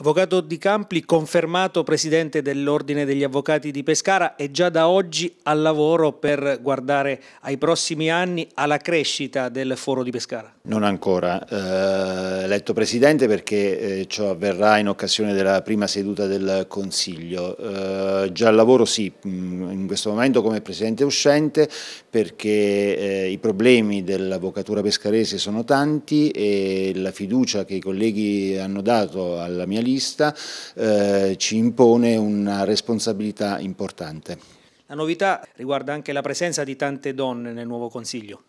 Avvocato Di Campli, confermato presidente dell'Ordine degli Avvocati di Pescara, è già da oggi al lavoro per guardare ai prossimi anni alla crescita del foro di Pescara? Non ancora, eh, eletto presidente perché eh, ciò avverrà in occasione della prima seduta del Consiglio. Eh, già al lavoro sì, mm, in questo momento come presidente uscente perché eh, i problemi dell'avvocatura pescarese sono tanti e la fiducia che i colleghi hanno dato alla mia linea populista eh, ci impone una responsabilità importante. La novità riguarda anche la presenza di tante donne nel nuovo Consiglio.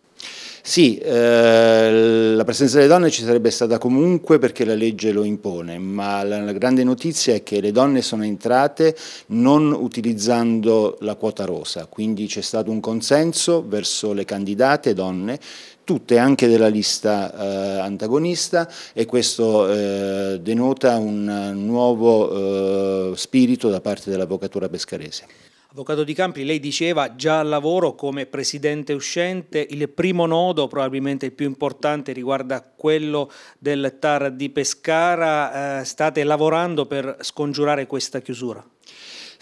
Sì, eh, la presenza delle donne ci sarebbe stata comunque perché la legge lo impone, ma la, la grande notizia è che le donne sono entrate non utilizzando la quota rosa, quindi c'è stato un consenso verso le candidate donne tutte anche della lista eh, antagonista e questo eh, denota un nuovo eh, spirito da parte dell'avvocatura pescarese. Avvocato Di Campi, lei diceva già al lavoro come presidente uscente, il primo nodo, probabilmente il più importante, riguarda quello del TAR di Pescara. Eh, state lavorando per scongiurare questa chiusura?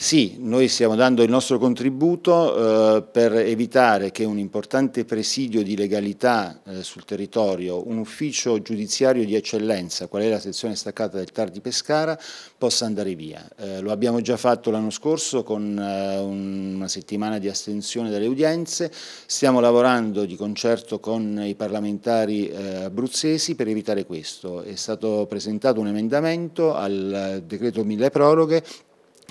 Sì, noi stiamo dando il nostro contributo eh, per evitare che un importante presidio di legalità eh, sul territorio, un ufficio giudiziario di eccellenza, qual è la sezione staccata del TAR di Pescara, possa andare via. Eh, lo abbiamo già fatto l'anno scorso con eh, un, una settimana di astensione dalle udienze, stiamo lavorando di concerto con i parlamentari eh, abruzzesi per evitare questo. È stato presentato un emendamento al eh, decreto mille proroghe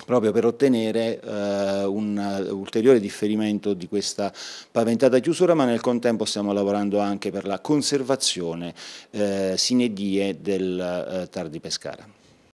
proprio per ottenere eh, un ulteriore differimento di questa paventata chiusura, ma nel contempo stiamo lavorando anche per la conservazione eh, sine die del eh, Tar Pescara.